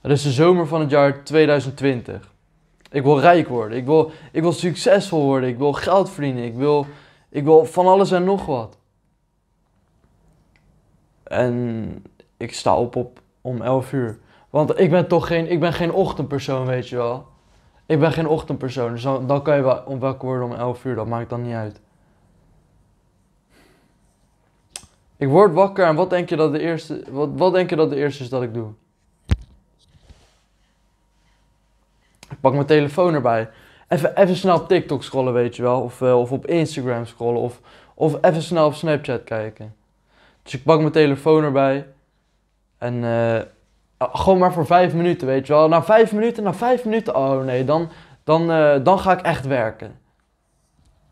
Het is de zomer van het jaar 2020. Ik wil rijk worden. Ik wil, ik wil succesvol worden. Ik wil geld verdienen. Ik wil, ik wil van alles en nog wat. En ik sta op, op om 11 uur. Want ik ben toch geen, ik ben geen ochtendpersoon, weet je wel. Ik ben geen ochtendpersoon. Dus dan, dan kan je wel om welke worden om 11 uur. Dat maakt dan niet uit. Ik word wakker en wat denk je dat de eerste, wat, wat denk je dat de eerste is dat ik doe? Pak mijn telefoon erbij. Even, even snel op TikTok scrollen, weet je wel. Of, eh, of op Instagram scrollen. Of, of even snel op Snapchat kijken. Dus ik pak mijn telefoon erbij. En eh, ah, gewoon maar voor vijf minuten, weet je wel. Na vijf minuten, na vijf minuten, oh nee, dan, dan, eh, dan ga ik echt werken.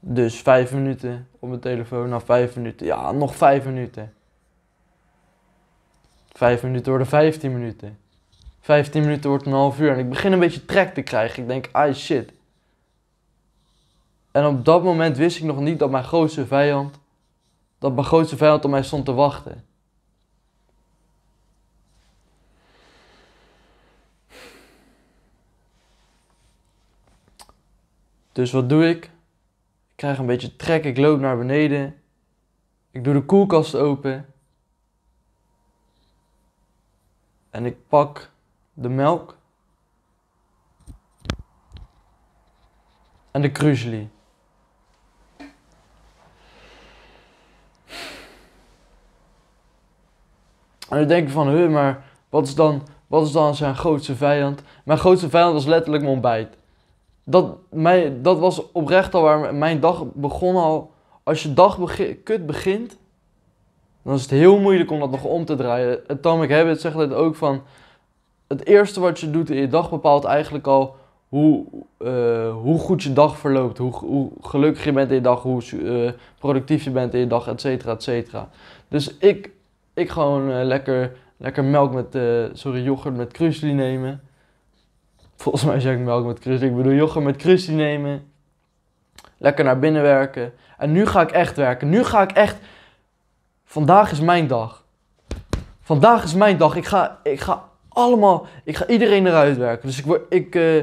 Dus vijf minuten op mijn telefoon, na vijf minuten, ja, nog vijf minuten. Vijf minuten worden vijftien minuten. 15 minuten wordt een half uur. En ik begin een beetje trek te krijgen. Ik denk, ah shit. En op dat moment wist ik nog niet dat mijn grootste vijand. dat mijn grootste vijand op mij stond te wachten. Dus wat doe ik? Ik krijg een beetje trek, ik loop naar beneden. Ik doe de koelkast open. En ik pak de melk en de kruzli. En dan denk je van, hé maar wat is, dan, wat is dan zijn grootste vijand? Mijn grootste vijand was letterlijk mijn ontbijt. Dat, mij, dat was oprecht al waar mijn dag begon al. Als je dag kut begint, dan is het heel moeilijk om dat nog om te draaien. Atomic Habits zegt dat ook van, het eerste wat je doet in je dag bepaalt eigenlijk al hoe, eh, hoe goed je dag verloopt. Hoe, hoe, gelukkig je bent in je dag, hoe eh, productief je bent in je dag, et cetera, et cetera. Dus ik, ik gewoon eh, lekker, lekker melk met, sorry, yoghurt met krusli nemen. Volgens mij zeg ik melk met krusli, ik bedoel yoghurt met krusli nemen. Lekker naar binnen werken. En nu ga ik echt werken. Nu ga ik echt... Vandaag is mijn dag. Vandaag is mijn dag. Ik ga, ik ga allemaal, ik ga iedereen eruit werken. Dus ik, ik, eh,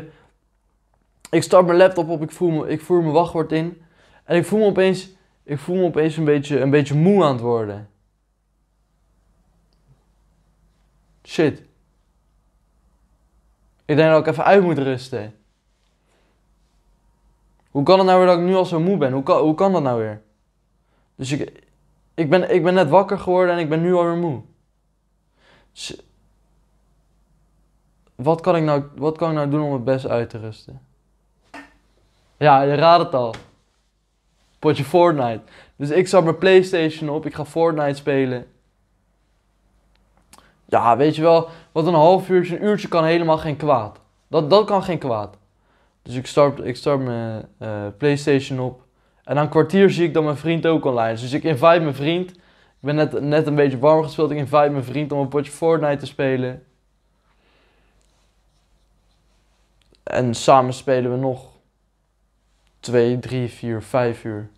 ik start mijn laptop op, ik voer, me, ik voer mijn wachtwoord in. En ik voel me opeens, ik voel me opeens een, beetje, een beetje moe aan het worden. Shit. Ik denk dat ik even uit moet rusten. Hoe kan het nou weer dat ik nu al zo moe ben? Hoe kan, hoe kan dat nou weer? Dus ik, ik, ben, ik ben net wakker geworden en ik ben nu alweer moe wat kan ik nou, wat kan ik nou doen om het best uit te rusten? Ja, je raadt het al. Potje Fortnite. Dus ik zat mijn PlayStation op, ik ga Fortnite spelen. Ja, weet je wel, wat een half uurtje, een uurtje kan helemaal geen kwaad. Dat, dat kan geen kwaad. Dus ik start, ik start mijn eh, PlayStation op. En na een kwartier zie ik dat mijn vriend ook online. Dus ik invite mijn vriend. Ik ben net, net een beetje warm gespeeld. Ik invite mijn vriend om een potje Fortnite te spelen. En samen spelen we nog twee, drie, vier, vijf uur.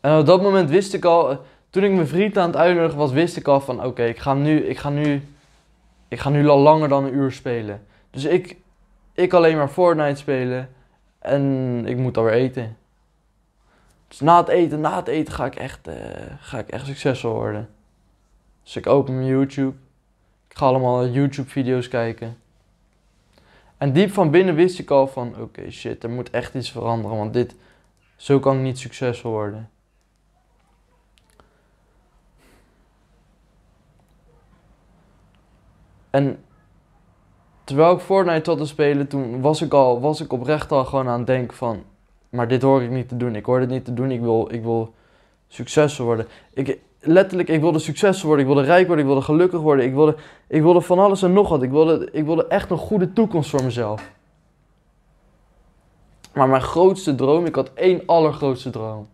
En op dat moment wist ik al, eh, toen ik mijn vriend aan het uitnodigen was, wist ik al van oké, ik ga nu, ik ga nu, ik ga nu al langer dan een uur spelen. Dus ik, ik alleen maar Fortnite spelen en ik moet alweer eten. Dus na het eten, na het eten ga ik echt, eh, ga ik echt succesvol worden. Dus ik open mijn YouTube. Ik ga allemaal YouTube-video's kijken. En diep van binnen wist ik al van, oké shit, er moet echt iets veranderen, want dit, zo kan ik niet succesvol worden. En terwijl ik Fortnite zat te spelen, toen was ik, al, was ik oprecht al gewoon aan het denken van... Maar dit hoor ik niet te doen. Ik hoor dit niet te doen. Ik wil, ik wil succesvol worden. Ik, letterlijk, ik wilde succesvol worden. Ik wilde rijk worden. Ik wilde gelukkig worden. Ik wilde, ik wilde van alles en nog wat. Ik wilde, ik wilde echt een goede toekomst voor mezelf. Maar mijn grootste droom, ik had één allergrootste droom.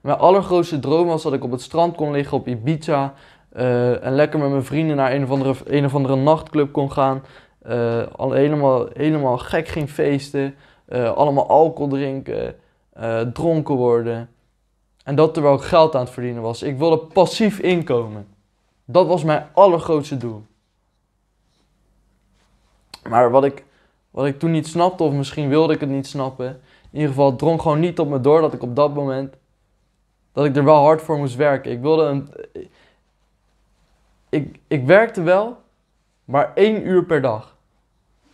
Mijn allergrootste droom was dat ik op het strand kon liggen op Ibiza. Eh, en lekker met mijn vrienden naar een of andere, een of andere nachtclub kon gaan. Uh, al helemaal, helemaal gek ging feesten. Eh, allemaal alcohol drinken. Eh, dronken worden. En dat er wel geld aan het verdienen was. Ik wilde passief inkomen. Dat was mijn allergrootste doel. Maar wat ik, wat ik toen niet snapte, of misschien wilde ik het niet snappen. In ieder geval, dronk drong gewoon niet op me door dat ik op dat moment. dat ik er wel hard voor moest werken. Ik wilde een. Ik, ik werkte wel, maar één uur per dag.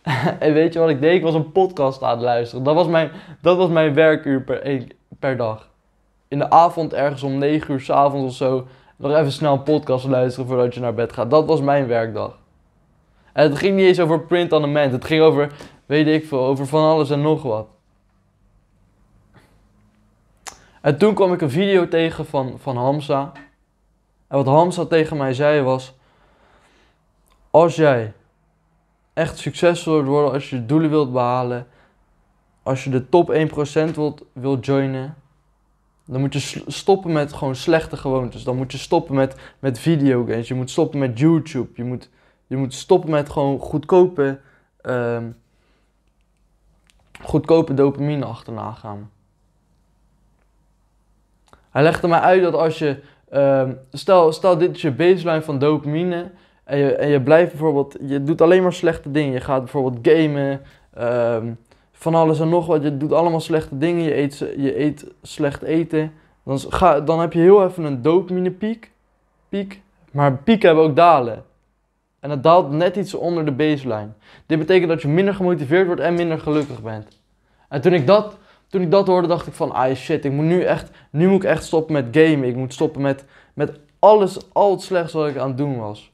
en weet je wat ik deed? Ik was een podcast aan het luisteren. Dat was mijn, dat was mijn werkuur per, per dag. In de avond, ergens om 9 uur s'avonds of zo, nog even snel een podcast luisteren voordat je naar bed gaat. Dat was mijn werkdag. En het ging niet eens over print on demand. Het ging over, weet ik veel, over van alles en nog wat. En toen kwam ik een video tegen van, van Hamza. En wat Hamza tegen mij zei was: Als jij echt succesvol worden als je je doelen wilt behalen. Als je de top 1% wilt, wilt joinen. Dan moet je stoppen met gewoon slechte gewoontes. Dan moet je stoppen met, met videogames. Je moet stoppen met YouTube. Je moet, je moet stoppen met gewoon goedkope, ehm, goedkope dopamine achterna gaan. Hij legde mij uit dat als je. Ehm, stel, stel, dit is je baseline van dopamine. En je, en je blijft bijvoorbeeld, je doet alleen maar slechte dingen. Je gaat bijvoorbeeld gamen, ehm, van alles en nog wat. Je doet allemaal slechte dingen, je eet, je eet slecht eten. Dan, ga, dan heb je heel even een dopamine piek. piek. Maar pieken hebben ook dalen. En dat daalt net iets onder de baseline. Dit betekent dat je minder gemotiveerd wordt en minder gelukkig bent. En toen ik dat, toen ik dat hoorde, dacht ik van, ah shit, ik moet nu echt, nu moet ik echt stoppen met gamen. Ik moet stoppen met, met alles, al het slechts wat ik aan het doen was.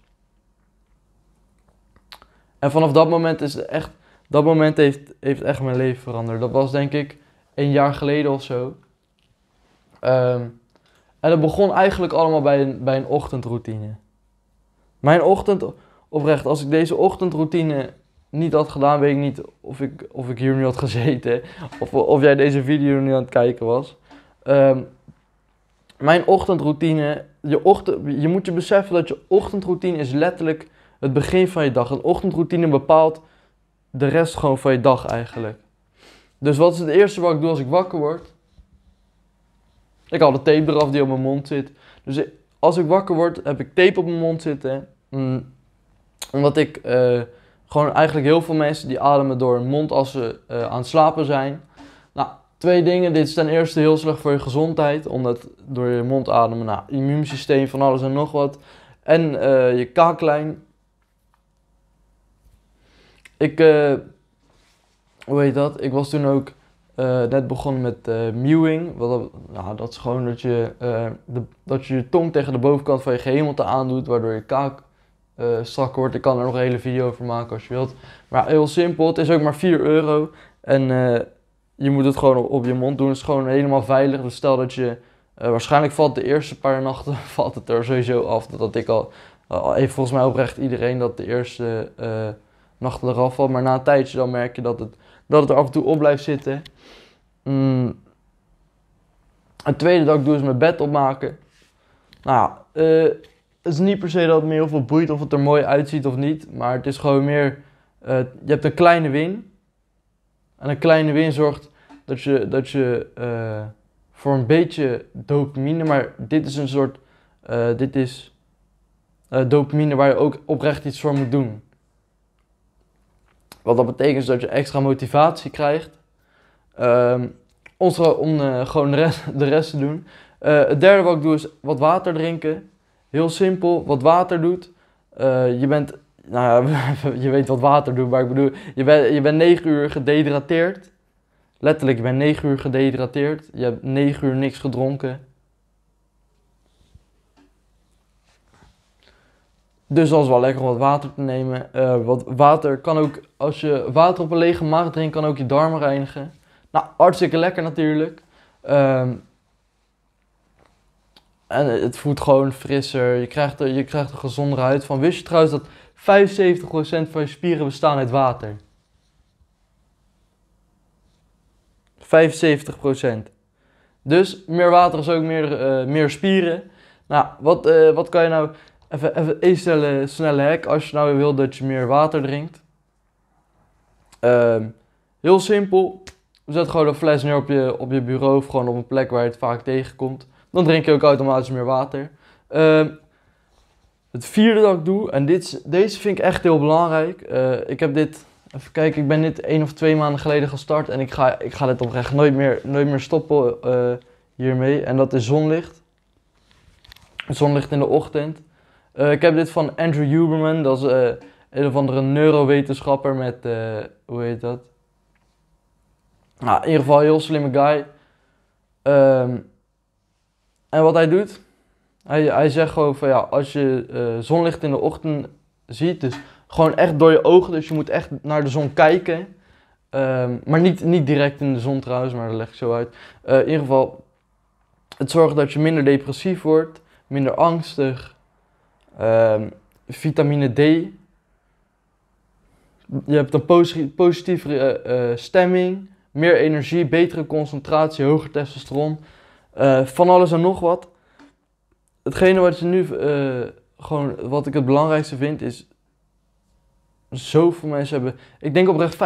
En vanaf dat moment is het echt, dat moment heeft, heeft echt mijn leven veranderd. Dat was denk ik een jaar geleden of zo. Ehm, en dat begon eigenlijk allemaal bij een, bij een ochtendroutine. Mijn ochtend, oprecht, als ik deze ochtendroutine niet had gedaan, weet ik niet of ik, of ik hier nu had gezeten. Of, of jij deze video nu aan het kijken was. Ehm, mijn ochtendroutine, je, ochtend, je moet je beseffen dat je ochtendroutine is letterlijk het begin van je dag. Een ochtendroutine bepaalt de rest gewoon van je dag eigenlijk. Dus wat is het eerste wat ik doe als ik wakker word? Ik haal de tape eraf die op mijn mond zit. Dus als ik wakker word, heb ik tape op mijn mond zitten. Mm, omdat ik eh, gewoon eigenlijk heel veel mensen die ademen door hun mond als ze eh, aan het slapen zijn. Nou, twee dingen. Dit is ten eerste heel slecht voor je gezondheid. Omdat door je mond ademen, nou, immuunsysteem, van alles en nog wat. En eh, je kaaklijn. Ik, eh, hoe heet dat? Ik was toen ook eh, net begonnen met eh, mewing. Wat, dat, nou, dat is gewoon dat je, dat je je tong tegen de bovenkant van je gehemelte aandoet, waardoor je kaak strak wordt. Ik kan er nog een hele video over maken als je wilt. Maar heel simpel, het is ook maar 4 euro. En je moet het gewoon op, op, je mond doen. Het is gewoon helemaal veilig. Dus stel dat je. waarschijnlijk valt de eerste paar nachten valt het er sowieso af. Dat, ik al, Even volgens mij oprecht iedereen dat de eerste. Nachtig afval. Maar na een tijdje dan merk je dat het, dat het er af en toe op blijft zitten. Mm. Het tweede dat ik doe is mijn bed opmaken. Nou, uh, het is niet per se dat het me heel veel boeit of het er mooi uitziet of niet. Maar het is gewoon meer, eh, je hebt een kleine win. En een kleine win zorgt dat je, dat je eh, voor een beetje dopamine, maar dit is een soort, dit is dopamine waar je ook oprecht iets voor moet doen. Wat dat betekent is dat je extra motivatie krijgt. Ehm, om eh, gewoon de rest, de te doen. Eh, het derde wat ik doe is wat water drinken. Heel simpel, wat water doet. Eh, je bent, nou ja, je weet wat water doet, maar ik bedoel, je bent je bent 9 uur gedehydrateerd. Letterlijk, je bent 9 uur gedehydrateerd. Je hebt 9 uur niks gedronken. Dus dat is wel lekker om wat water te nemen. Uh, wat water kan ook, als je water op een lege maag drinkt, kan ook je darmen reinigen. Nou, hartstikke lekker natuurlijk. Ehm, en het voelt gewoon frisser. Je krijgt, er, je krijgt een gezondere huid van. Wist je trouwens dat 75% van je spieren bestaan uit water? 75%. Dus meer water is ook meer, eh, meer spieren. Nou, wat, eh, wat kan je nou even, even een snelle, hack als je nou wil dat je meer water drinkt. Ehm, heel simpel. Zet gewoon een fles neer op je, op je bureau of gewoon op een plek waar je het vaak tegenkomt. Dan drink je ook automatisch meer water. Ehm, het vierde dat ik doe, en dit, deze vind ik echt heel belangrijk. Eh, ik heb dit, even kijken, ik ben dit één of twee maanden geleden gestart. En ik ga, ik ga dit oprecht nooit meer, nooit meer stoppen eh, hiermee. En dat is zonlicht. Zonlicht in de ochtend. Eh, ik heb dit van Andrew Huberman, dat is uh, een of andere neurowetenschapper met, eh, hoe heet dat? Nou, in ieder geval een heel slimme guy. Ehm, en wat hij doet, hij, hij zegt gewoon van ja, als je zonlicht in de ochtend ziet, dus gewoon echt door je ogen, dus je moet echt naar de zon kijken. Ehm, maar niet, niet direct in de zon trouwens, maar dat leg ik zo uit. in ieder geval, het zorgt dat je minder depressief wordt, minder angstig, Ehm, vitamine D. Je hebt een positieve eh, eh, stemming, meer energie, betere concentratie, hoger testosteron. Eh, van alles en nog wat. Hetgene wat nu gewoon, wat ik het belangrijkste vind, is zoveel mensen hebben. Ik denk oprecht 50%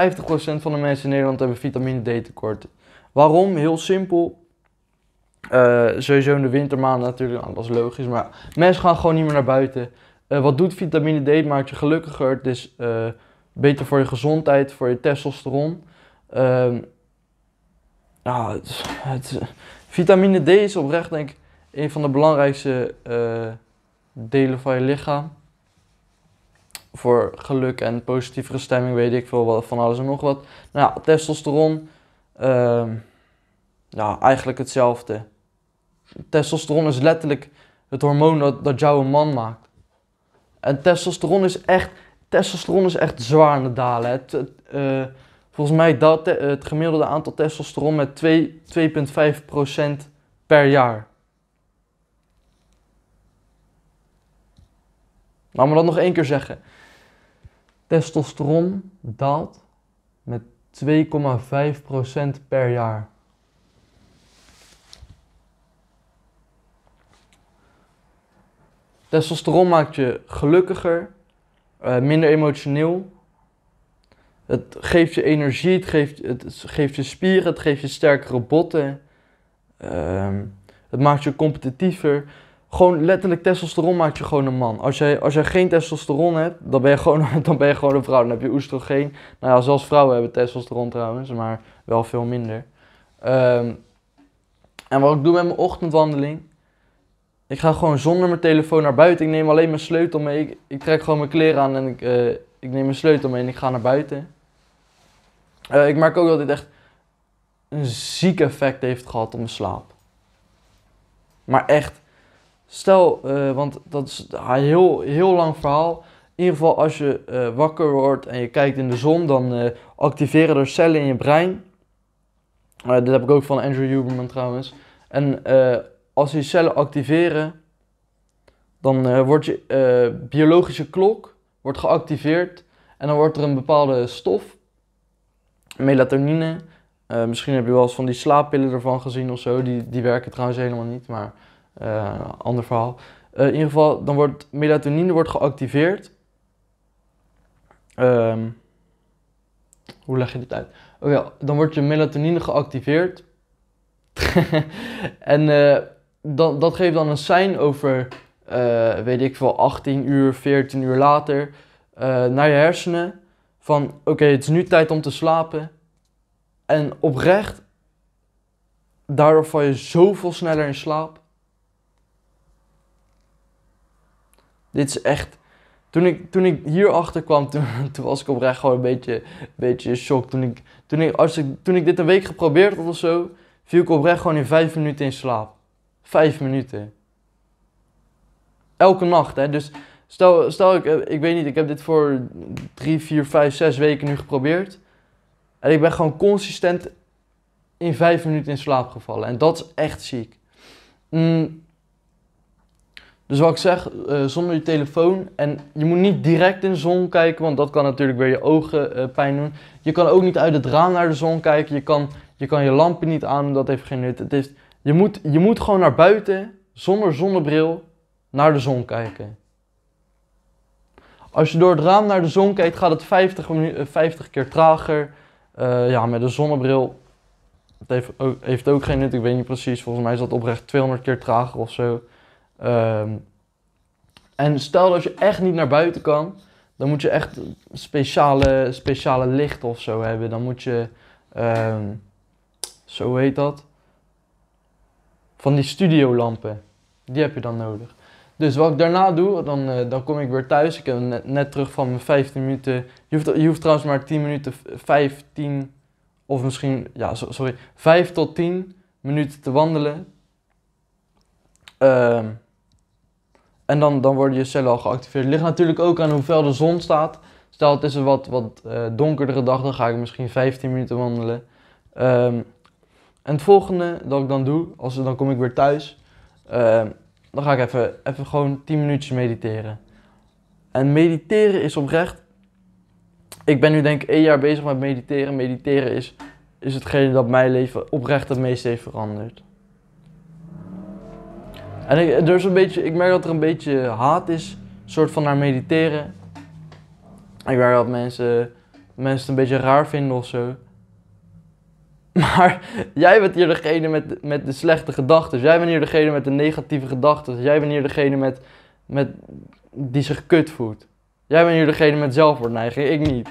van de mensen in Nederland hebben vitamine D tekort. Waarom? Heel simpel. Uh, sowieso in de wintermaanden natuurlijk, nou, dat is logisch. Maar mensen gaan gewoon niet meer naar buiten. Eh, wat doet vitamine D? maakt je gelukkiger. Het is eh, beter voor je gezondheid, voor je testosteron. Ehm nou, het vitamine D is oprecht denk ik een van de belangrijkste delen van je lichaam. Voor geluk en positieve stemming weet ik veel wat, van alles en nog wat. Nou, testosteron. ehm ja nou, eigenlijk hetzelfde. Testosteron is letterlijk het hormoon dat, dat jou een man maakt. En testosteron is echt, testosteron is echt zwaar aan het dalen. Eh, volgens mij daalt eh, het gemiddelde aantal testosteron met 2,5% per jaar. Laat me dat nog één keer zeggen. Testosteron daalt met 2,5% per jaar. Testosteron maakt je gelukkiger, eh, minder emotioneel. Het geeft je energie, het geeft, het geeft je spieren, het geeft je sterkere botten. Ehm, het maakt je competitiever. Gewoon letterlijk testosteron maakt je gewoon een man. Als jij, als jij geen testosteron hebt, dan ben, je gewoon, dan ben je gewoon een vrouw. Dan heb je oestrogeen. Nou ja, zelfs vrouwen hebben testosteron trouwens, maar wel veel minder. Ehm, en wat ik doe met mijn ochtendwandeling, ik ga gewoon zonder mijn telefoon naar buiten. Ik neem alleen mijn sleutel mee. Ik, trek gewoon mijn kleren aan en ik, eh, ik neem mijn sleutel mee en ik ga naar buiten. Eh, ik merk ook dat dit echt een ziek effect heeft gehad op mijn slaap. Maar echt, stel, eh, want dat is een heel, heel lang verhaal. In ieder geval, als je wakker wordt en je kijkt in de zon, dan activeren er cellen in je brein. dit heb ik ook van Andrew Huberman trouwens. En als je cellen activeren, dan eh, wordt je eh, biologische klok wordt geactiveerd en dan wordt er een bepaalde stof, melatonine. Eh, misschien heb je wel eens van die slaappillen ervan gezien of zo. Die, die werken trouwens helemaal niet, maar ander verhaal. in ieder geval, dan wordt melatonine wordt geactiveerd. Ehm, hoe leg je dit uit? Oh dan wordt je melatonine geactiveerd. en dan, dat geeft dan een sign over, eh, weet ik veel, 18 uur, 14 uur later, eh, naar je hersenen. Van oké, het is nu tijd om te slapen. En oprecht, daardoor val je zoveel sneller in slaap. Dit is echt. Toen ik, toen ik hierachter kwam, toen, toen was ik oprecht gewoon een beetje, een beetje in shock. Toen ik, toen, ik, als ik, toen ik dit een week geprobeerd had of zo, viel ik oprecht gewoon in vijf minuten in slaap. Vijf minuten. Elke nacht, hè. Dus stel, stel ik, eh, ik weet niet, ik heb dit voor drie, vier, vijf, zes weken nu geprobeerd. En ik ben gewoon consistent in vijf minuten in slaap gevallen. En dat is echt ziek. Mm. Dus wat ik zeg, eh, zonder je telefoon. En je moet niet direct in de zon kijken, want dat kan natuurlijk weer je ogen eh, pijn doen. Je kan ook niet uit het raam naar de zon kijken. Je kan je, kan je lampen niet aan, dat heeft geen nut. Het heeft je moet, je moet gewoon naar buiten, zonder zonnebril, naar de zon kijken. Als je door het raam naar de zon kijkt, gaat het 50, 50 eh, keer trager. Eh, ja, met een zonnebril. Het heeft ook, heeft ook, geen nut, ik weet niet precies. Volgens mij is dat oprecht 200 keer trager of zo. Ehm, en stel dat je echt niet naar buiten kan, dan moet je echt speciale, speciale licht of zo hebben. Dan moet je, ehm, zo heet dat, van die studiolampen. Die heb je dan nodig. Dus wat ik daarna doe, dan, eh, dan kom ik weer thuis. Ik heb net, terug van mijn 15 minuten. Je hoeft, je hoeft trouwens maar 10 minuten, 15 eh, of misschien, ja, sorry, 5 tot 10 minuten te wandelen. Ehm, en dan, dan worden je cellen al geactiveerd. Het ligt natuurlijk ook aan hoeveel de zon staat. Stel het is een wat, wat uh, donkerdere dag, dan ga ik misschien 15 minuten wandelen. Um, en het volgende dat ik dan doe, als, dan kom ik weer thuis, ehm, dan ga ik even, even gewoon 10 minuutjes mediteren. En mediteren is oprecht. Ik ben nu denk ik één jaar bezig met mediteren. Mediteren is, is hetgene dat mijn leven oprecht het meest heeft veranderd. En ik, er is een beetje, ik merk dat er een beetje haat is, soort van naar mediteren. Ik merk dat mensen, mensen het een beetje raar vinden of zo. Maar jij bent hier degene met, met de slechte gedachten. Jij bent hier degene met de negatieve gedachten. Jij bent hier degene met, met, die zich kut voelt. Jij bent hier degene met zelfmoordneiging, ik niet.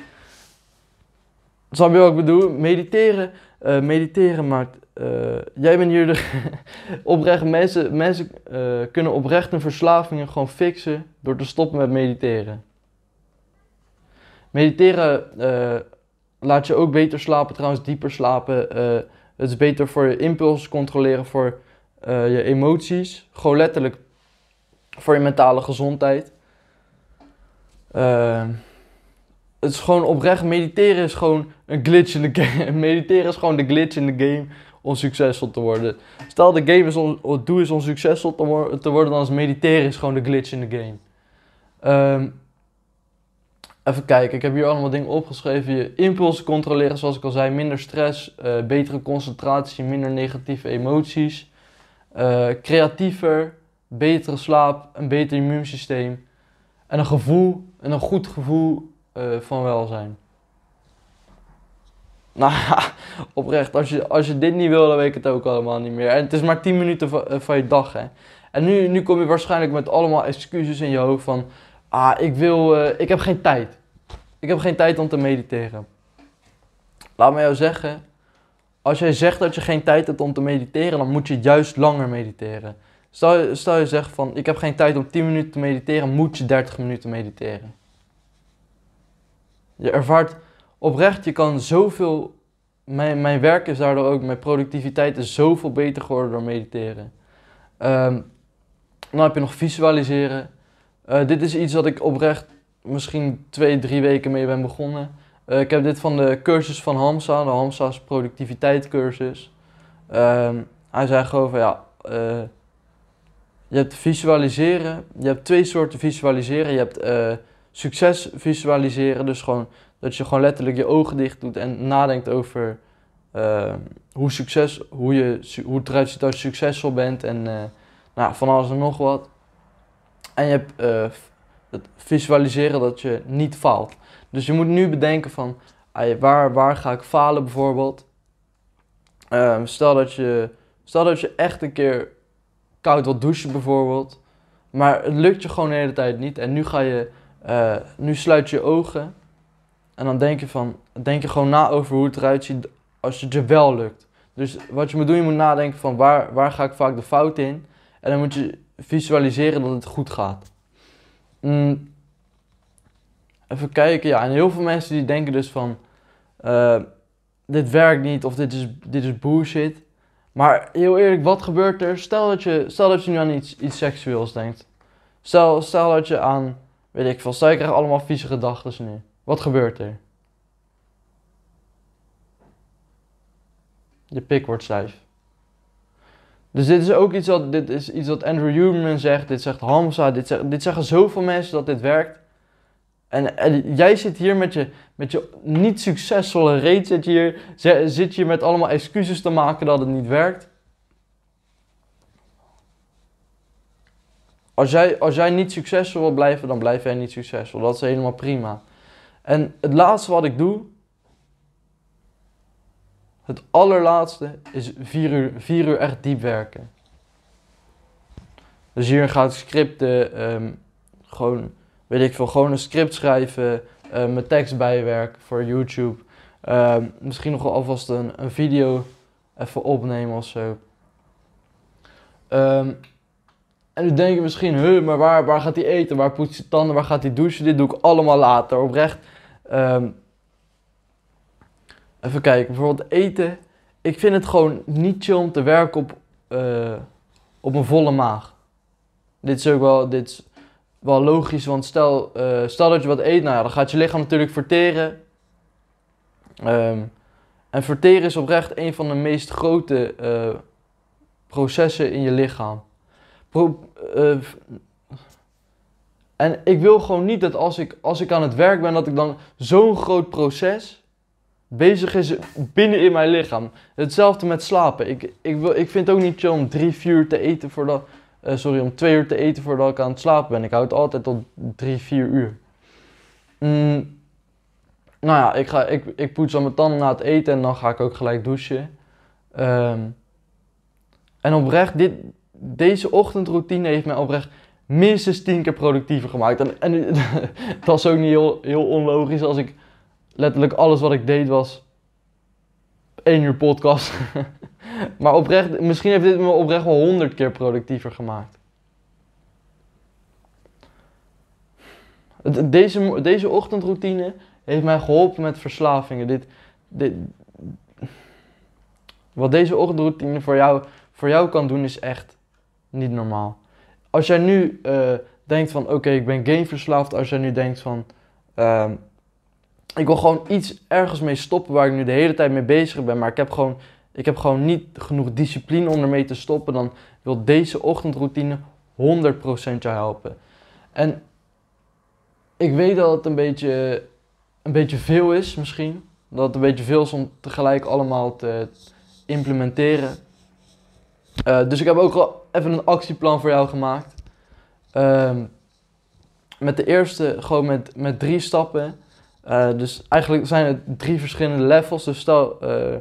Snap je wat ik bedoel? Mediteren, eh, mediteren maakt... Eh, jij bent hier de, oprecht... Mensen, mensen eh, kunnen oprecht hun verslavingen gewoon fixen door te stoppen met mediteren. Mediteren laat je ook beter slapen, trouwens dieper slapen. Eh, het is beter voor je impuls controleren, voor eh, je emoties. Gewoon letterlijk voor je mentale gezondheid. Eh, het is gewoon oprecht, mediteren is gewoon een glitch in de game. mediteren is gewoon de glitch in de game om succesvol te worden. Stel de game is om, het doel is om succesvol te, worden, dan is mediteren is gewoon de glitch in de game. Um, Even kijken, ik heb hier allemaal dingen opgeschreven. Je impulsen controleren, zoals ik al zei. Minder stress, eh, betere concentratie, minder negatieve emoties. Eh, creatiever, betere slaap, een beter immuunsysteem. En een gevoel, een goed gevoel uh, van welzijn. Nou, oprecht, als je, als je dit niet wil, dan weet ik het ook allemaal niet meer. En het is maar 10 minuten van, je dag, hè. En nu, nu kom je waarschijnlijk met allemaal excuses in je hoofd van... Ah, ik wil, ik heb geen tijd. Ik heb geen tijd om te mediteren. Laat me jou zeggen, als jij zegt dat je geen tijd hebt om te mediteren, dan moet je juist langer mediteren. Stel, stel je zegt van, ik heb geen tijd om 10 minuten te mediteren, moet je 30 minuten mediteren. Je ervaart oprecht, je kan zoveel, mijn, mijn werk is daardoor ook, mijn productiviteit is zoveel beter geworden door mediteren. Ehm, dan heb je nog visualiseren. Eh, dit is iets wat ik oprecht misschien twee, drie weken mee ben begonnen. Eh, ik heb dit van de cursus van Hamza, de Hamza's productiviteitscursus. Ehm, hij zei gewoon van ja, eh, je hebt visualiseren, je hebt twee soorten visualiseren. Je hebt eh, succes visualiseren, dus gewoon dat je gewoon letterlijk je ogen dicht doet en nadenkt over ehm, hoe, succes, hoe, je, hoe het eruit ziet succesvol bent en nou, van alles en nog wat. En je hebt het visualiseren dat je niet faalt. Dus je moet nu bedenken van, waar, waar ga ik falen bijvoorbeeld? Ehm, stel, dat je, stel dat je echt een keer koud wilt douchen bijvoorbeeld. Maar het lukt je gewoon de hele tijd niet. En nu ga je, eh, nu sluit je, je ogen. En dan denk je van, denk je gewoon na over hoe het eruit ziet als het je wel lukt. Dus wat je moet doen, je moet nadenken van waar, waar ga ik vaak de fout in. En dan moet je visualiseren dat het goed gaat. Mm. even kijken, ja. En heel veel mensen die denken dus van... Eh, dit werkt niet of dit is, dit is bullshit. Maar heel eerlijk, wat gebeurt er? Stel dat je, stel dat je nu aan iets, iets seksueels denkt. Stel, stel dat je aan, weet ik veel, stel je krijgt allemaal vieze gedachten nu. Wat gebeurt er? Je pik wordt stijf. Dus dit is ook iets wat, dit is iets wat Andrew Huberman zegt, dit zegt Hamza, dit, dit zeggen zoveel mensen dat dit werkt. En, jij zit hier met je, met je niet succesvolle reet, zit hier, zit hier met allemaal excuses te maken dat het niet werkt. Als jij, als jij niet succesvol wil blijven, dan blijf jij niet succesvol. Dat is helemaal prima. En het laatste wat ik doe, het allerlaatste is 4 uur, 4 uur echt diep werken. Dus hier gaat scripten, ehm, gewoon, weet ik veel, gewoon een script schrijven, uh, mijn tekst bijwerken voor YouTube. Ehm, misschien nog wel alvast een, een, video even opnemen of zo. en dan denk je misschien, huh, maar waar, waar gaat hij eten? Waar poetst hij tanden? Waar gaat hij douchen? Dit doe ik allemaal later. Oprecht. Even kijken, bijvoorbeeld eten. Ik vind het gewoon niet chill om te werken op, eh, op een volle maag. Dit is ook wel, dit is wel logisch, want stel, eh, stel dat je wat eet, nou dan gaat je lichaam natuurlijk verteren. Ehm, en verteren is oprecht een van de meest grote eh, processen in je lichaam. en ik wil gewoon niet dat als ik, als ik aan het werk ben, dat ik dan zo'n groot proces bezig is binnen in mijn lichaam. Hetzelfde met slapen. Ik, ik, wil, ik vind het ook niet chill om drie, vier uur te eten voordat... Uh, sorry, om twee uur te eten voordat ik aan het slapen ben. Ik houd altijd tot drie, vier uur. Mm, nou ja, ik, ga, ik, ik poets al mijn tanden na het eten en dan ga ik ook gelijk douchen. Ehm, en oprecht, dit, deze ochtendroutine heeft mij oprecht minstens tien keer productiever gemaakt. En, en dat is ook niet heel, heel onlogisch als ik letterlijk alles wat ik deed was één uur podcast. maar oprecht, misschien heeft dit me oprecht wel honderd keer productiever gemaakt. Deze, deze ochtendroutine heeft mij geholpen met verslavingen. Dit, dit, wat deze ochtendroutine voor jou, voor jou kan doen is echt niet normaal. Als jij nu eh, denkt van oké, ik ben gameverslaafd. Als jij nu denkt van ehm, ik wil gewoon iets ergens mee stoppen waar ik nu de hele tijd mee bezig ben. Maar ik heb gewoon, ik heb gewoon niet genoeg discipline om ermee te stoppen. Dan wil deze ochtendroutine 100% jou helpen. En ik weet dat het een beetje, een beetje veel is misschien. Dat het een beetje veel is om tegelijk allemaal te implementeren. Eh, dus ik heb ook al even een actieplan voor jou gemaakt. Ehm, met de eerste, gewoon met, met drie stappen. Eh, dus eigenlijk zijn het drie verschillende levels. Dus stel, eh,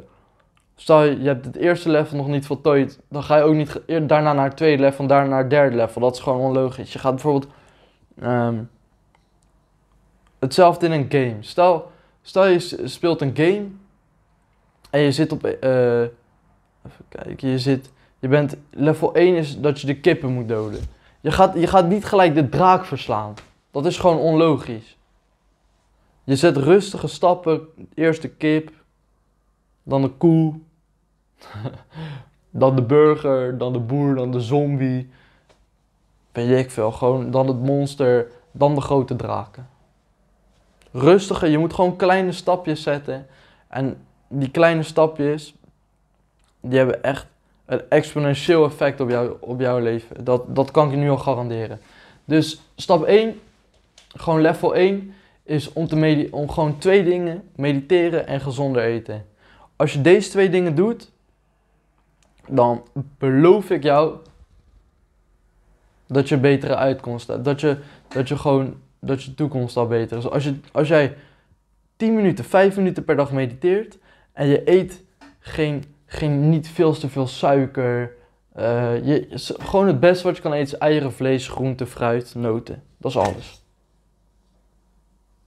stel je hebt het eerste level nog niet voltooid, dan ga je ook niet daarna naar het tweede level en daarna naar het derde level. Dat is gewoon onlogisch. Je gaat bijvoorbeeld ehm, hetzelfde in een game. Stel, stel je speelt een game en je zit op. Uh, even kijken, je zit. Je bent, level 1 is dat je de kippen moet doden. Je gaat, je gaat niet gelijk de draak verslaan. Dat is gewoon onlogisch. Je zet rustige stappen, eerst de kip, dan de koe, dan de burger, dan de boer, dan de zombie. Weet ik veel, gewoon dan het monster, dan de grote draken. Rustige, je moet gewoon kleine stapjes zetten. En die kleine stapjes, die hebben echt een exponentieel effect op, jou, op jouw leven. Dat, dat kan ik je nu al garanderen. Dus stap 1, gewoon level 1, is om, te om gewoon twee dingen, mediteren en gezonder eten. Als je deze twee dingen doet, dan beloof ik jou dat je betere uitkomst hebt. Dat je, dat je gewoon, dat je toekomst al beter is. Als, je, als jij 10 minuten, 5 minuten per dag mediteert en je eet geen, geen niet veel te veel suiker. Uh, je, gewoon het beste wat je kan eten is eieren, vlees, groente, fruit, noten. Dat is alles.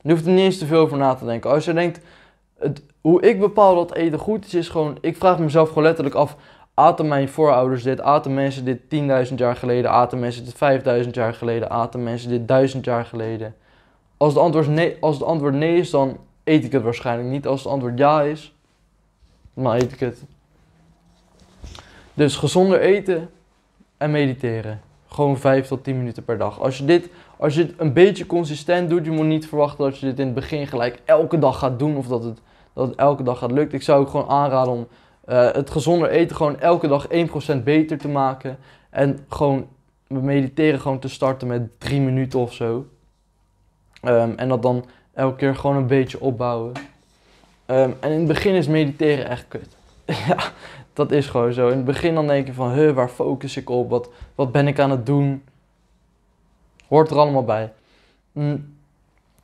Je hoeft er niet eens te veel over na te denken. Als je denkt, het, hoe ik bepaal dat eten goed is, is gewoon, ik vraag mezelf gewoon letterlijk af, aten mijn voorouders dit, aten mensen dit 10.000 jaar geleden, aten mensen dit 5.000 jaar geleden, aten mensen dit 1000 jaar geleden. Als het, antwoord nee, als het antwoord nee is, dan eet ik het waarschijnlijk niet. Als het antwoord ja is, dan eet ik het. Dus gezonder eten en mediteren. Gewoon 5 tot 10 minuten per dag. Als je dit, als je het een beetje consistent doet, je moet niet verwachten dat je dit in het begin gelijk elke dag gaat doen of dat het, dat elke dag gaat lukken. Ik zou ook gewoon aanraden om eh, het gezonder eten gewoon elke dag 1% beter te maken. En gewoon mediteren gewoon te starten met 3 minuten of zo. Ehm, en dat dan elke keer gewoon een beetje opbouwen. Ehm, en in het begin is mediteren echt kut. ja, dat is gewoon zo. In het begin dan denk je van, huh, waar focus ik op? Wat, wat ben ik aan het doen? Hoort er allemaal bij. Mm,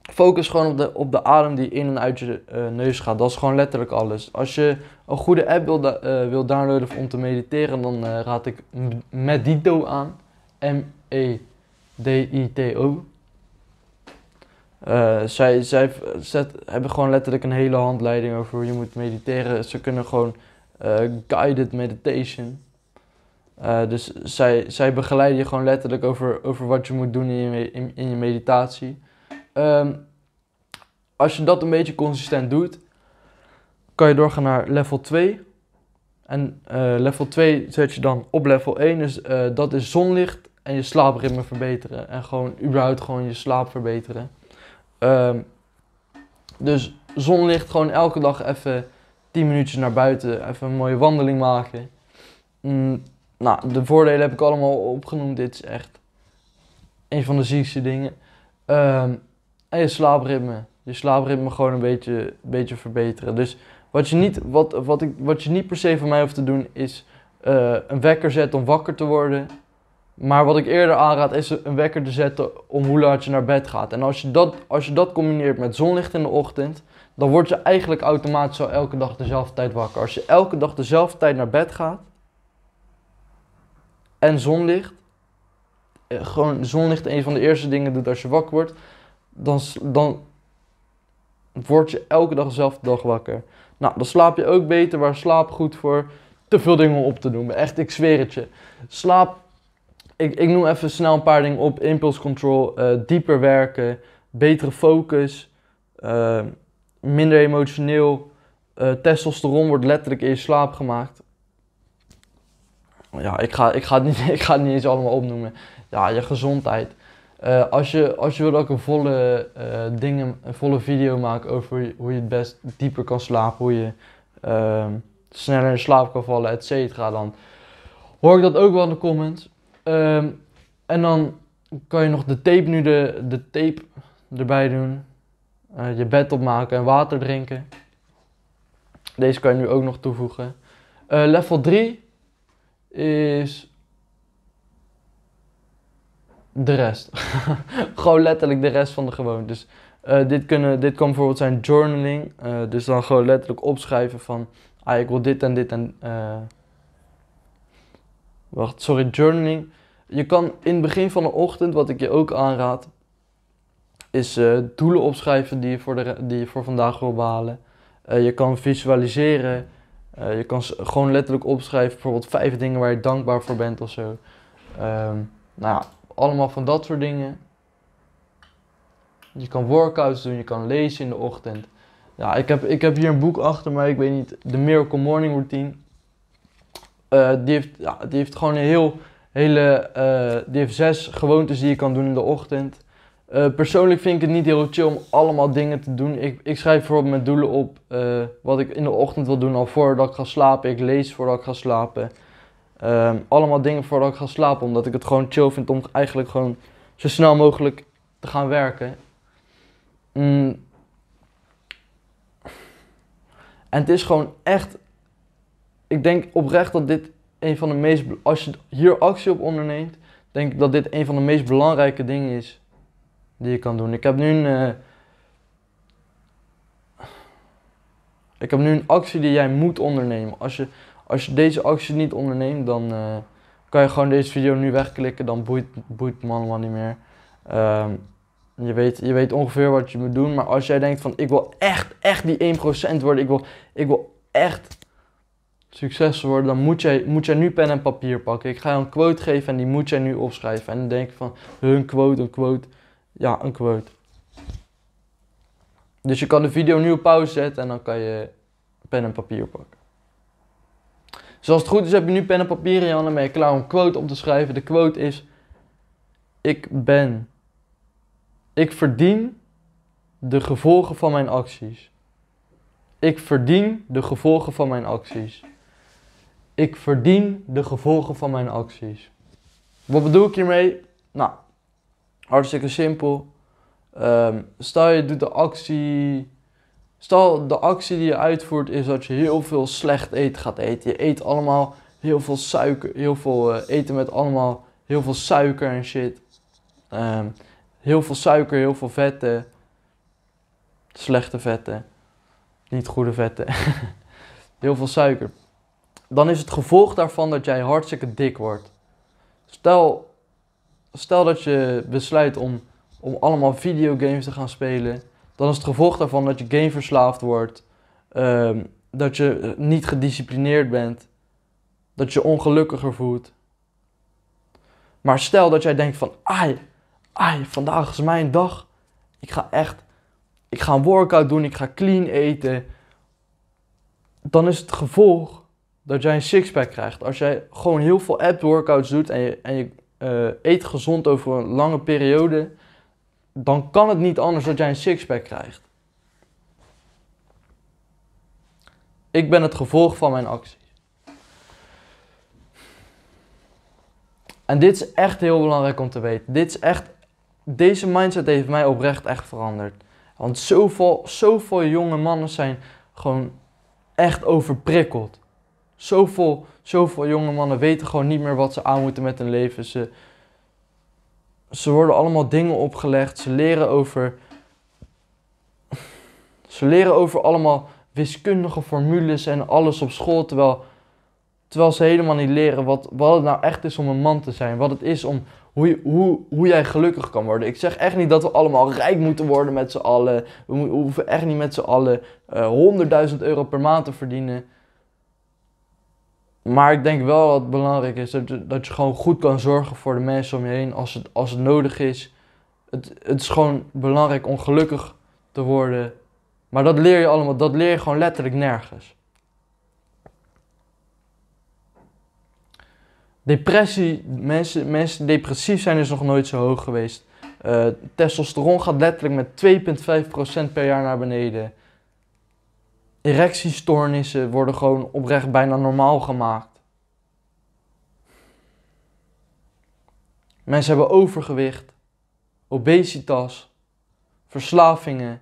focus gewoon op de, op de adem die in en uit je eh, neus gaat. Dat is gewoon letterlijk alles. Als je een goede app wil, eh, wil downloaden om te mediteren, dan eh, raad ik Medito aan. M-E-D-I-T-O. zij zij zet, hebben gewoon letterlijk een hele handleiding over hoe je moet mediteren. Ze kunnen gewoon guided meditation eh, dus zij, zij begeleiden je gewoon letterlijk over, over wat je moet doen in je, in, je meditatie. Ehm, als je dat een beetje consistent doet, kan je doorgaan naar level 2. En eh, level 2 zet je dan op level 1. Dus eh, dat is zonlicht en je slaapritme verbeteren. En gewoon überhaupt gewoon je slaap verbeteren. Ehm, dus zonlicht gewoon elke dag even 10 minuutjes naar buiten. Even een mooie wandeling maken. Mm, nou, de voordelen heb ik allemaal opgenoemd. Dit is echt een van de ziekste dingen. Ehm, en je slaapritme. Je slaapritme gewoon een beetje, beetje verbeteren. Dus wat je, niet, wat, wat, ik, wat je niet per se van mij hoeft te doen is eh, een wekker zetten om wakker te worden. Maar wat ik eerder aanraad is een wekker te zetten om hoe laat je naar bed gaat. En als je dat, als je dat combineert met zonlicht in de ochtend, dan word je eigenlijk automatisch al elke dag dezelfde tijd wakker. Als je elke dag dezelfde tijd naar bed gaat, en zonlicht. Eh, gewoon zonlicht een van de eerste dingen doet als je wakker wordt. Dan, dan word je elke dag dezelfde dag wakker. Nou, dan slaap je ook beter. Waar slaap goed voor? Te veel dingen om op te noemen. Echt, ik zweer het je. Slaap. Ik, ik noem even snel een paar dingen op. Impulse control, eh, dieper werken, betere focus, eh, minder emotioneel. testosteron wordt letterlijk in je slaap gemaakt ja, ik ga, ik ga, het, niet, ik ga niet eens allemaal opnoemen. Ja, je gezondheid. Eh, als, je, als je wil dat een volle, eh, dingen, een volle video maken over hoe je het best dieper kan slapen, hoe je ehm, sneller in slaap kan vallen, et cetera, dan hoor ik dat ook wel in de comments. Ehm, en dan kan je nog de tape nu de, de tape erbij doen. Eh, je bed opmaken en water drinken. Deze kan je nu ook nog toevoegen. level 3 is de rest. gewoon letterlijk de rest van de gewoontes. Dus, uh, eh, dit, kunnen, dit kan bijvoorbeeld zijn journaling. Uh, dus dan gewoon letterlijk opschrijven van... Ah, ik wil dit en dit en... Eh, wacht, sorry, journaling. Je kan in het begin van de ochtend, wat ik je ook aanraad... is doelen opschrijven die je voor, de, die je voor vandaag wil behalen. je kan visualiseren. Eh, je kan gewoon letterlijk opschrijven, bijvoorbeeld vijf dingen waar je dankbaar voor bent of zo. Ehm, nou ja, allemaal van dat soort dingen. Je kan workouts doen, je kan lezen in de ochtend. Ja, ik heb, ik heb hier een boek achter, maar ik weet niet, de Miracle Morning Routine. Eh, die, heeft, ja, die heeft gewoon een heel, hele, eh, die heeft zes gewoontes die je kan doen in de ochtend. Eh, persoonlijk vind ik het niet heel chill om allemaal dingen te doen. Ik, ik schrijf bijvoorbeeld mijn doelen op. Eh, wat ik in de ochtend wil doen al voordat ik ga slapen. Ik lees voordat ik ga slapen. Ehm, allemaal dingen voordat ik ga slapen. Omdat ik het gewoon chill vind om eigenlijk gewoon zo snel mogelijk te gaan werken. Mm. En het is gewoon echt. Ik denk oprecht dat dit een van de meest. Als je hier actie op onderneemt, denk ik dat dit een van de meest belangrijke dingen is die je kan doen. Ik heb nu een, eh, ik heb nu een actie die jij moet ondernemen. Als je, als je deze actie niet onderneemt, dan eh, kan je gewoon deze video nu wegklikken. Dan boeit, boeit man niet meer. Ehm, je weet, je weet ongeveer wat je moet doen. Maar als jij denkt van ik wil echt, echt die 1% worden. Ik wil, ik wil echt succes worden. Dan moet jij, moet jij nu pen en papier pakken. Ik ga jou een quote geven en die moet jij nu opschrijven. En dan denk ik van hun quote, een quote ja, een quote. Dus je kan de video nu op pauze zetten en dan kan je pen en papier pakken. Zoals dus het goed is heb je nu pen en papier in je handen. Ben je klaar om een quote op te schrijven. De quote is... Ik ben... Ik verdien de gevolgen van mijn acties. Ik verdien de gevolgen van mijn acties. Ik verdien de gevolgen van mijn acties. Wat bedoel ik hiermee? Nou, Hartstikke simpel. Ehm, stel je doet de actie. Stel de actie die je uitvoert is dat je heel veel slecht eten gaat eten. Je eet allemaal heel veel suiker. Heel veel eh, eten met allemaal heel veel suiker en shit. Ehm, heel veel suiker, heel veel vetten. Slechte vetten. Niet goede vetten. heel veel suiker. Dan is het gevolg daarvan dat jij hartstikke dik wordt. Stel stel dat je besluit om, om allemaal videogames te gaan spelen, dan is het gevolg daarvan dat je gameverslaafd wordt, ehm, dat je eh, niet gedisciplineerd bent, dat je ongelukkiger voelt. Maar stel dat jij denkt van, ai, ai, vandaag is mijn dag. Ik ga echt, ik ga een workout doen, ik ga clean eten. Dan is het gevolg dat jij een sixpack krijgt. Als jij gewoon heel veel app workouts doet en en je eh, eet gezond over een lange periode, dan kan het niet anders dat jij een sixpack krijgt. Ik ben het gevolg van mijn acties. En dit is echt heel belangrijk om te weten. Dit is echt, deze mindset heeft mij oprecht echt veranderd. Want zoveel, zoveel jonge mannen zijn gewoon echt overprikkeld. Zoveel, zoveel jonge mannen weten gewoon niet meer wat ze aan moeten met hun leven. Ze, ze worden allemaal dingen opgelegd. Ze leren over. Ze leren over allemaal wiskundige formules en alles op school. Terwijl, terwijl ze helemaal niet leren wat, wat het nou echt is om een man te zijn. Wat het is om hoe, hoe, hoe jij gelukkig kan worden. Ik zeg echt niet dat we allemaal rijk moeten worden met z'n allen. We, hoeven echt niet met z'n allen 100.000 eh, euro per maand te verdienen. Maar ik denk wel het belangrijk is, dat, je, gewoon goed kan zorgen voor de mensen om je heen als het, als het nodig is. Het, het is gewoon belangrijk om gelukkig te worden. Maar dat leer je allemaal, dat leer je gewoon letterlijk nergens. Depressie, mensen, mensen depressief zijn is nog nooit zo hoog geweest. Eh, testosteron gaat letterlijk met 2,5% per jaar naar beneden erectiestoornissen worden gewoon oprecht bijna normaal gemaakt. Mensen hebben overgewicht, obesitas, verslavingen.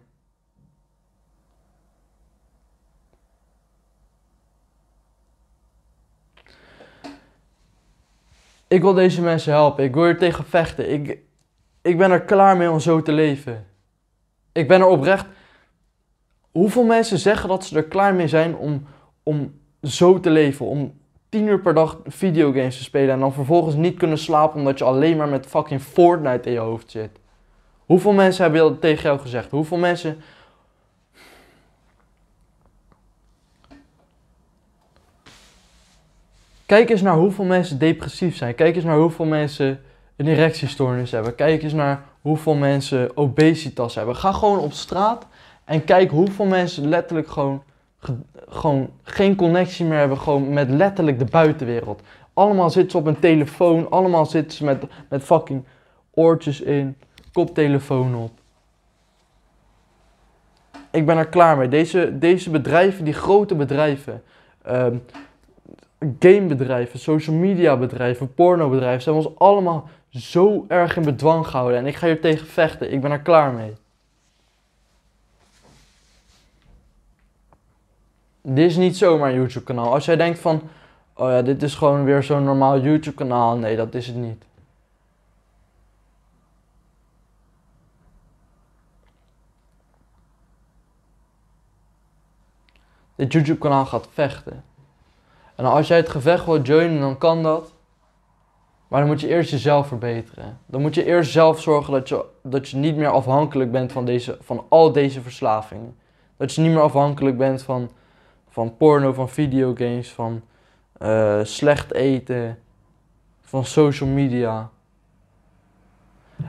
Ik wil deze mensen helpen. Ik wil er tegen vechten. Ik, ik ben er klaar mee om zo te leven. Ik ben er oprecht Hoeveel mensen zeggen dat ze er klaar mee zijn om, om zo te leven? Om tien uur per dag videogames te spelen en dan vervolgens niet kunnen slapen omdat je alleen maar met fucking Fortnite in je hoofd zit? Hoeveel mensen hebben dat tegen jou gezegd? Hoeveel mensen. Kijk eens naar hoeveel mensen depressief zijn. Kijk eens naar hoeveel mensen een erectiestoornis hebben. Kijk eens naar hoeveel mensen obesitas hebben. Ga gewoon op straat en kijk hoeveel mensen letterlijk gewoon, gewoon geen connectie meer hebben gewoon met letterlijk de buitenwereld. Allemaal zitten ze op een telefoon, allemaal zitten ze met, met fucking oortjes in, koptelefoon op. Ik ben er klaar mee. Deze, deze bedrijven, die grote bedrijven, um, gamebedrijven, social media bedrijven, pornobedrijven, ze hebben ons allemaal zo erg in bedwang gehouden. En ik ga hier tegen vechten. Ik ben er klaar mee. dit is niet zomaar een YouTube kanaal. Als jij denkt van, oh ja, dit is gewoon weer zo'n normaal YouTube kanaal. Nee, dat is het niet. Dit YouTube kanaal gaat vechten. En als jij het gevecht wilt joinen, dan kan dat. Maar dan moet je eerst jezelf verbeteren. Dan moet je eerst zelf zorgen dat je, dat je niet meer afhankelijk bent van, deze, van al deze verslavingen. Dat je niet meer afhankelijk bent van van porno, van videogames, van eh, slecht eten, van social media.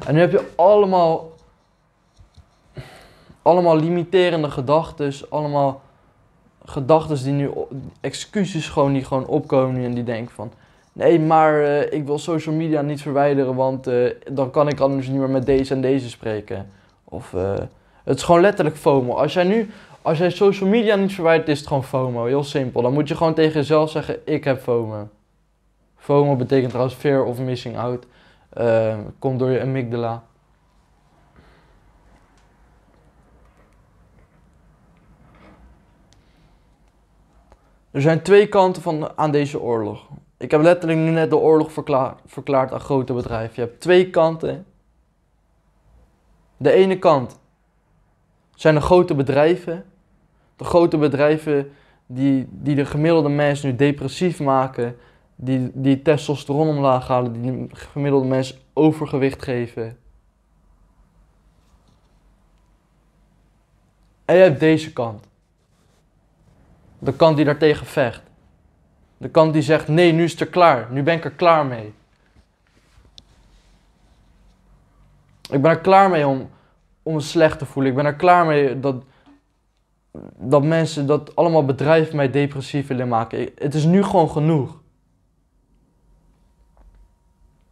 En nu heb je allemaal, allemaal limiterende gedachten, allemaal gedachten die nu, excuses gewoon die gewoon opkomen en die denken van... Nee, maar eh, ik wil social media niet verwijderen, want eh, dan kan ik anders niet meer met deze en deze spreken. Of, het is gewoon letterlijk FOMO. Als jij nu, als jij social media niet verwijdert, is het gewoon FOMO. Heel simpel. Dan moet je gewoon tegen jezelf zeggen: Ik heb FOMO. FOMO betekent trouwens fear of missing out. Ehm, komt door je amygdala. Er zijn twee kanten van, aan deze oorlog. Ik heb letterlijk nu net de oorlog verklaard, verklaard aan grote bedrijven. Je hebt twee kanten. De ene kant zijn de grote bedrijven de grote bedrijven die, die de gemiddelde mens nu depressief maken, die, die testosteron omlaag halen, die de gemiddelde mens overgewicht geven. En je hebt deze kant. De kant die daartegen vecht. De kant die zegt: nee, nu is het er klaar. Nu ben ik er klaar mee. Ik ben er klaar mee om, om me slecht te voelen. Ik ben er klaar mee dat, dat mensen, dat allemaal bedrijven mij depressief willen maken. het is nu gewoon genoeg.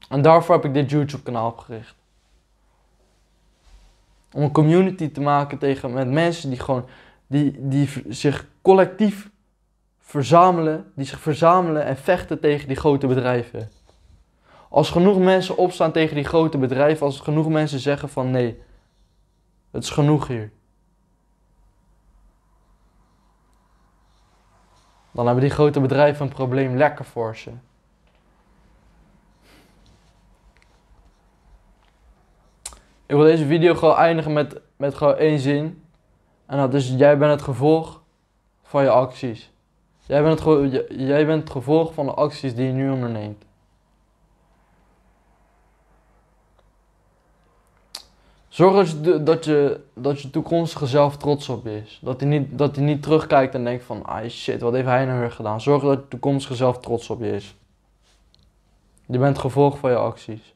En daarvoor heb ik dit YouTube-kanaal opgericht. Om een community te maken tegen, met mensen die gewoon, die, die zich collectief verzamelen, die zich verzamelen en vechten tegen die grote bedrijven. Als genoeg mensen opstaan tegen die grote bedrijven, als genoeg mensen zeggen van nee, het is genoeg hier. Dan hebben die grote bedrijven een probleem lekker voor ze. Ik wil deze video gewoon eindigen met, met gewoon één zin. En dat is, jij bent het gevolg van je acties. Jij bent het, jij bent het gevolg van de acties die je nu onderneemt. Zorg dat je, dat je, dat je toekomstige zelf trots op is. Dat hij, niet, dat hij niet terugkijkt en denkt van, ah shit, wat heeft hij nou weer gedaan? Zorg dat je toekomstige zelf trots op je is. Je bent gevolg van je acties.